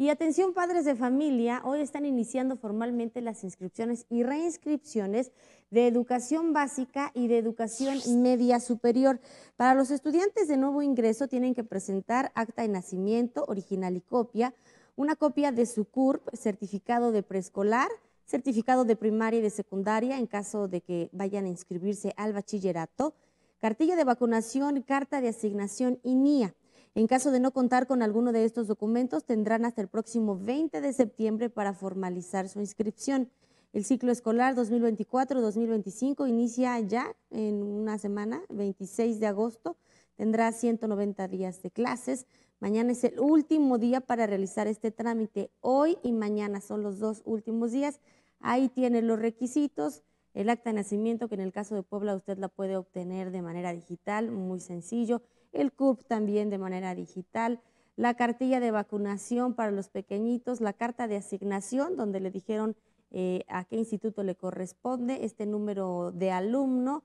Y atención padres de familia, hoy están iniciando formalmente las inscripciones y reinscripciones de educación básica y de educación media superior. Para los estudiantes de nuevo ingreso tienen que presentar acta de nacimiento, original y copia, una copia de su CURP, certificado de preescolar, certificado de primaria y de secundaria en caso de que vayan a inscribirse al bachillerato, cartilla de vacunación, carta de asignación y NIA. En caso de no contar con alguno de estos documentos, tendrán hasta el próximo 20 de septiembre para formalizar su inscripción. El ciclo escolar 2024-2025 inicia ya en una semana, 26 de agosto. Tendrá 190 días de clases. Mañana es el último día para realizar este trámite. Hoy y mañana son los dos últimos días. Ahí tienen los requisitos. El acta de nacimiento, que en el caso de Puebla usted la puede obtener de manera digital, muy sencillo el cup también de manera digital, la cartilla de vacunación para los pequeñitos, la carta de asignación donde le dijeron eh, a qué instituto le corresponde este número de alumno.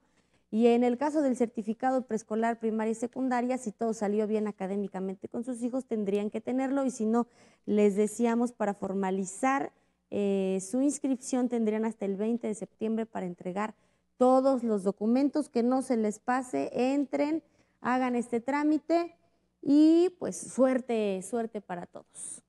Y en el caso del certificado preescolar, primaria y secundaria, si todo salió bien académicamente con sus hijos, tendrían que tenerlo y si no, les decíamos para formalizar eh, su inscripción, tendrían hasta el 20 de septiembre para entregar todos los documentos que no se les pase, entren hagan este trámite y pues suerte, suerte para todos.